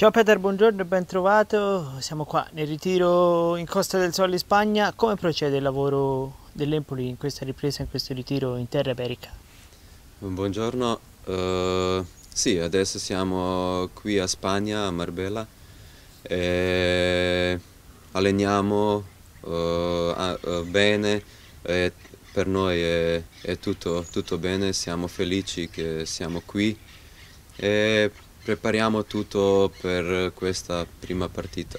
Ciao Peter, buongiorno e ben trovato. Siamo qua nel ritiro in Costa del Sol in Spagna. Come procede il lavoro dell'Empoli in questa ripresa, in questo ritiro in terra iberica? Buongiorno, uh, sì, adesso siamo qui a Spagna, a Marbella, e alleniamo uh, uh, bene, e per noi è, è tutto, tutto, bene, siamo felici che siamo qui. E prepariamo tutto per questa prima partita.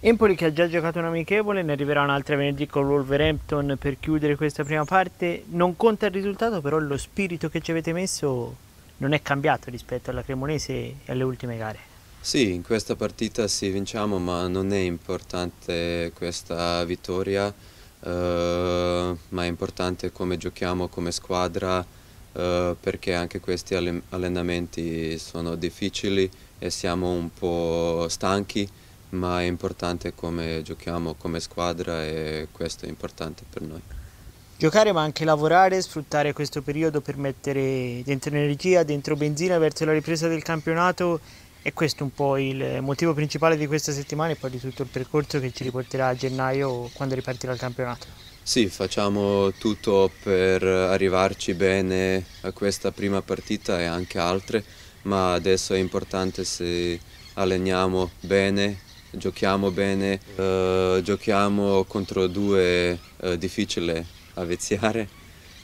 Empoli che ha già giocato un amichevole, ne arriverà un'altra venerdì con Wolverhampton per chiudere questa prima parte. Non conta il risultato, però lo spirito che ci avete messo non è cambiato rispetto alla Cremonese e alle ultime gare. Sì, in questa partita sì vinciamo, ma non è importante questa vittoria, eh, ma è importante come giochiamo come squadra, eh, perché anche questi allenamenti sono difficili e siamo un po' stanchi, ma è importante come giochiamo come squadra e questo è importante per noi. Giocare ma anche lavorare, sfruttare questo periodo per mettere dentro energia, dentro benzina verso la ripresa del campionato e questo è un po' il motivo principale di questa settimana e poi di tutto il percorso che ci riporterà a gennaio quando ripartirà il campionato. Sì, facciamo tutto per arrivarci bene a questa prima partita e anche altre, ma adesso è importante se alleniamo bene, giochiamo bene, eh, giochiamo contro due eh, difficili a veziare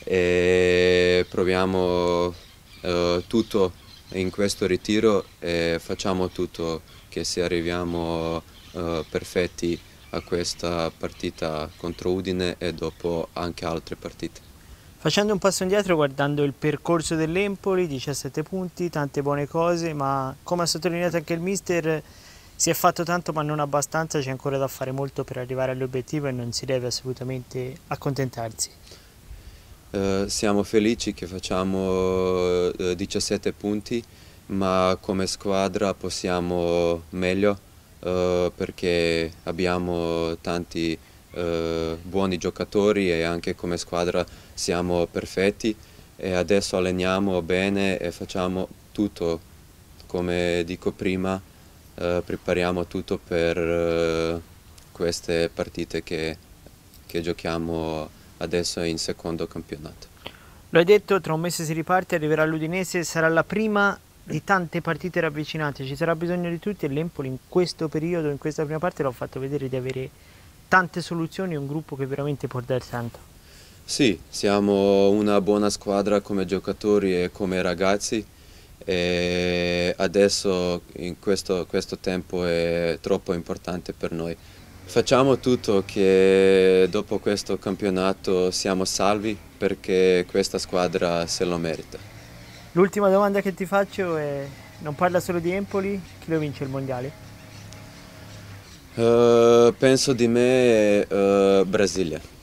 e proviamo eh, tutto in questo ritiro eh, facciamo tutto che se arriviamo eh, perfetti a questa partita contro Udine e dopo anche altre partite. Facendo un passo indietro guardando il percorso dell'Empoli, 17 punti, tante buone cose, ma come ha sottolineato anche il mister si è fatto tanto ma non abbastanza, c'è ancora da fare molto per arrivare all'obiettivo e non si deve assolutamente accontentarsi. Eh, siamo felici che facciamo 17 eh, punti, ma come squadra possiamo meglio eh, perché abbiamo tanti eh, buoni giocatori e anche come squadra siamo perfetti e adesso alleniamo bene e facciamo tutto, come dico prima, eh, prepariamo tutto per queste partite che, che giochiamo adesso è in secondo campionato. Lo hai detto, tra un mese si riparte, arriverà l'Udinese, sarà la prima di tante partite ravvicinate, ci sarà bisogno di tutti e l'Empoli in questo periodo, in questa prima parte, l'ho fatto vedere di avere tante soluzioni, un gruppo che veramente può dare tanto. Sì, siamo una buona squadra come giocatori e come ragazzi e adesso in questo, questo tempo è troppo importante per noi. Facciamo tutto che dopo questo campionato siamo salvi perché questa squadra se lo merita. L'ultima domanda che ti faccio è, non parla solo di Empoli, chi lo vince il Mondiale? Uh, penso di me uh, eh, Brasile.